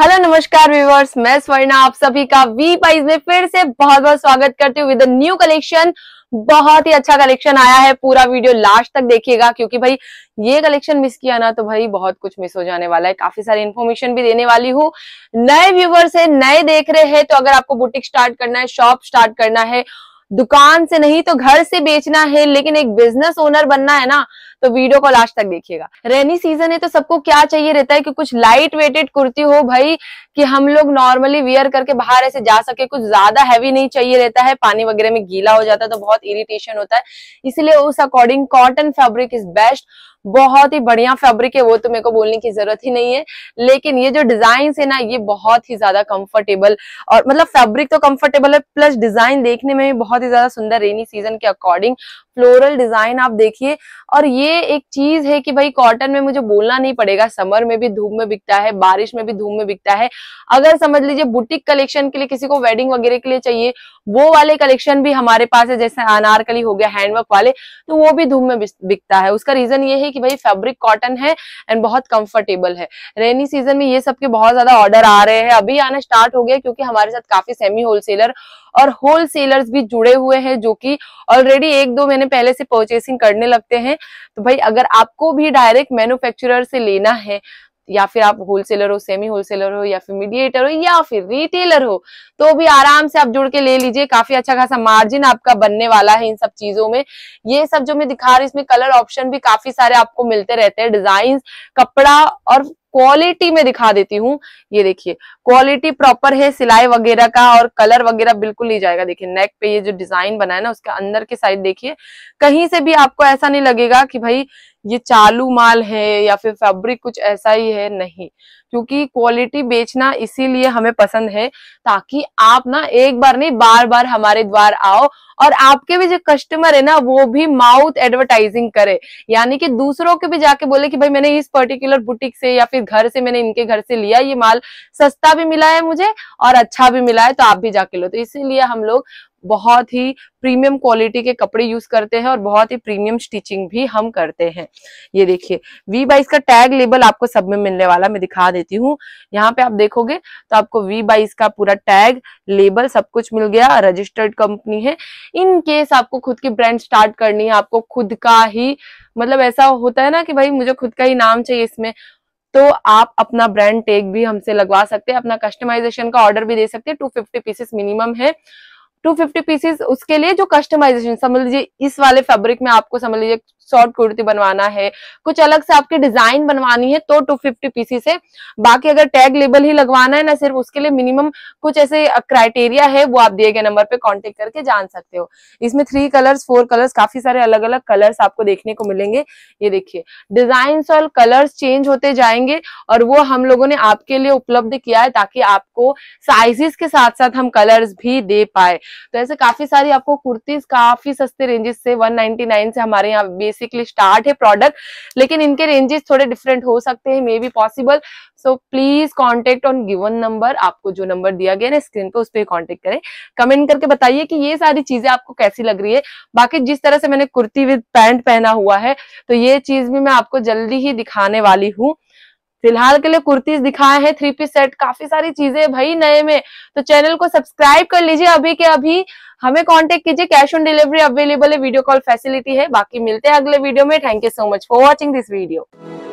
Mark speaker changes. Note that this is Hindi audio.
Speaker 1: हेलो नमस्कार व्यूवर्स मैं स्वर्णा आप सभी का वी पाइज में फिर से बहुत बहुत स्वागत करती हूँ विद न्यू कलेक्शन बहुत ही अच्छा कलेक्शन आया है पूरा वीडियो लास्ट तक देखिएगा क्योंकि भाई ये कलेक्शन मिस किया ना तो भाई बहुत कुछ मिस हो जाने वाला है काफी सारी इन्फॉर्मेशन भी देने वाली हूँ नए व्यूवर्स है नए देख रहे हैं तो अगर आपको बुटीक स्टार्ट करना है शॉप स्टार्ट करना है दुकान से नहीं तो घर से बेचना है लेकिन एक बिजनेस ओनर बनना है ना तो वीडियो को लास्ट तक देखिएगा रेनी सीजन है तो सबको क्या चाहिए रहता है कि कुछ लाइट वेटेड कुर्ती हो भाई कि हम लोग नॉर्मली वियर करके बाहर ऐसे जा सके कुछ ज्यादा हैवी नहीं चाहिए रहता है पानी वगैरह में गीला हो जाता है तो बहुत इरिटेशन होता है इसलिए उस according cotton fabric is best बहुत ही बढ़िया फैब्रिक है वो तो मेरे को बोलने की जरूरत ही नहीं है लेकिन ये जो डिजाइन है ना ये बहुत ही ज्यादा कंफर्टेबल और मतलब फैब्रिक तो कंफर्टेबल है प्लस डिजाइन देखने में भी बहुत ही ज्यादा सुंदर रेनी सीजन के अकॉर्डिंग फ्लोरल डिजाइन आप देखिए और ये एक चीज है कि भाई कॉटन में मुझे बोलना नहीं पड़ेगा समर में भी धूप में बिकता है बारिश में भी धूप में बिकता है अगर समझ लीजिए बुटीक कलेक्शन के लिए किसी को वेडिंग वगैरह के लिए चाहिए वो वाले कलेक्शन भी हमारे पास है जैसे अनारकली हो गया हैंडवर्क वाले तो वो भी धूम में बिकता है उसका रीजन ये है कि भाई फैब्रिक कॉटन है एंड बहुत कंफर्टेबल है रेनी सीजन में ये सबके बहुत ज्यादा ऑर्डर आ रहे हैं अभी आना स्टार्ट हो गया क्योंकि हमारे साथ काफी सेमी होलसेलर और होलसेलर्स भी जुड़े हुए हैं जो कि ऑलरेडी एक दो महीने पहले से परचेसिंग करने लगते हैं तो भाई अगर आपको भी डायरेक्ट मैन्युफैक्चरर से लेना है या फिर आप होलसेलर हो सेमी होलसेलर हो या फिर मीडिएटर हो या फिर रिटेलर हो तो भी आराम से आप जुड़ के ले लीजिए काफी अच्छा खासा मार्जिन आपका बनने वाला है इन सब चीजों में ये सब जो मैं दिखा रही हूँ इसमें कलर ऑप्शन भी काफी सारे आपको मिलते रहते हैं डिजाइन कपड़ा और क्वालिटी में दिखा देती हूँ ये देखिए क्वालिटी प्रॉपर है सिलाई वगैरह का और कलर वगैरह बिल्कुल नहीं जाएगा देखिए नेक पे ये जो डिजाइन बना है ना उसके अंदर के साइड देखिए कहीं से भी आपको ऐसा नहीं लगेगा कि भाई ये चालू माल है या फिर फैब्रिक कुछ ऐसा ही है नहीं क्योंकि क्वालिटी बेचना इसीलिए हमें पसंद है ताकि आप ना एक बार नहीं बार बार हमारे द्वार आओ और आपके भी जो कस्टमर है ना वो भी माउथ एडवर्टाइजिंग करे यानी कि दूसरों के भी जाके बोले कि भाई मैंने इस पर्टिकुलर बुटीक से या फिर घर से मैंने इनके घर से लिया ये माल सस्ता भी मिला है मुझे और अच्छा भी मिला है तो आप भी जाके लो तो इसीलिए हम लोग बहुत ही प्रीमियम क्वालिटी के कपड़े यूज करते हैं और बहुत ही प्रीमियम स्टिचिंग भी हम करते हैं ये देखिए वी बाइस का टैग लेबल आपको सब में मिलने वाला मैं दिखा देती हूँ यहाँ पे आप देखोगे तो आपको वी बाइस का पूरा टैग लेबल सब कुछ मिल गया रजिस्टर्ड कंपनी है इन केस आपको खुद की ब्रांड स्टार्ट करनी है आपको खुद का ही मतलब ऐसा होता है ना कि भाई मुझे खुद का ही नाम चाहिए इसमें तो आप अपना ब्रांड टेग भी हमसे लगवा सकते हैं अपना कस्टमाइजेशन का ऑर्डर भी दे सकते हैं टू फिफ्टी पीसेस मिनिमम है टू फिफ्टी पीसेस उसके लिए जो कस्टमाइजेशन समझ लीजिए इस वाले फैब्रिक में आपको समझ लीजिए शॉर्ट कुर्ती बनवाना है कुछ अलग से आपके डिजाइन बनवानी है तो टू फिफ्टी पीसेस है बाकी अगर टैग लेबल ही लगवाना है ना सिर्फ उसके लिए मिनिमम कुछ ऐसे क्राइटेरिया है वो आप दिए गए नंबर पे कॉन्टेक्ट करके जान सकते हो इसमें थ्री कलर्स फोर कलर्स काफी सारे अलग अलग कलर्स आपको देखने को मिलेंगे ये देखिए डिजाइन और कलर्स चेंज होते जाएंगे और वो हम लोगों ने आपके लिए उपलब्ध किया है ताकि आपको साइजेस के साथ साथ हम कलर्स भी दे पाए तो ऐसे काफी सारी आपको कुर्तीज काफी सस्ते रेंजेस से 199 से हमारे यहाँ बेसिकली स्टार्ट है प्रोडक्ट लेकिन इनके रेंजेस थोड़े डिफरेंट हो सकते हैं may be possible so please contact on given number आपको जो नंबर दिया गया ना स्क्रीन पे उस पर कॉन्टेक्ट करें कमेंट करके बताइए कि ये सारी चीजें आपको कैसी लग रही है बाकी जिस तरह से मैंने कुर्ती विद पैंट पहना हुआ है तो ये चीज भी मैं आपको जल्दी ही दिखाने वाली हूँ फिलहाल के लिए कुर्तीज दिखाए हैं थ्री पीस सेट काफी सारी चीजें भाई नए में तो चैनल को सब्सक्राइब कर लीजिए अभी के अभी हमें कांटेक्ट कीजिए कैश ऑन डिलीवरी अवेलेबल है वीडियो कॉल फैसिलिटी है बाकी मिलते हैं अगले वीडियो में thank you so much for watching this video